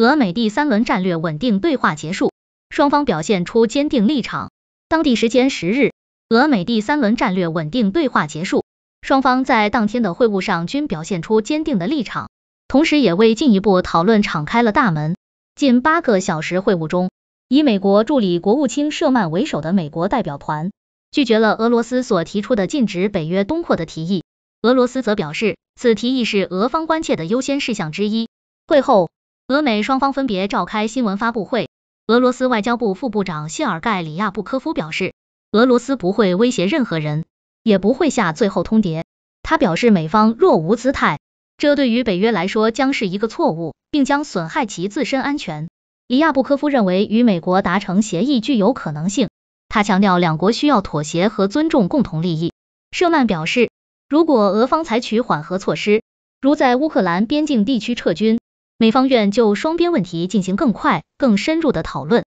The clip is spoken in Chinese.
俄美第三轮战略稳定对话结束，双方表现出坚定立场。当地时间十日，俄美第三轮战略稳定对话结束，双方在当天的会晤上均表现出坚定的立场，同时也为进一步讨论敞开了大门。近八个小时会晤中，以美国助理国务卿舍曼为首的美国代表团拒绝了俄罗斯所提出的禁止北约东扩的提议，俄罗斯则表示此提议是俄方关切的优先事项之一。会后。俄美双方分别召开新闻发布会。俄罗斯外交部副部长谢尔盖·里亚布科夫表示，俄罗斯不会威胁任何人，也不会下最后通牒。他表示，美方若无姿态，这对于北约来说将是一个错误，并将损害其自身安全。里亚布科夫认为，与美国达成协议具有可能性。他强调，两国需要妥协和尊重共同利益。舍曼表示，如果俄方采取缓和措施，如在乌克兰边境地区撤军，美方愿就双边问题进行更快、更深入的讨论。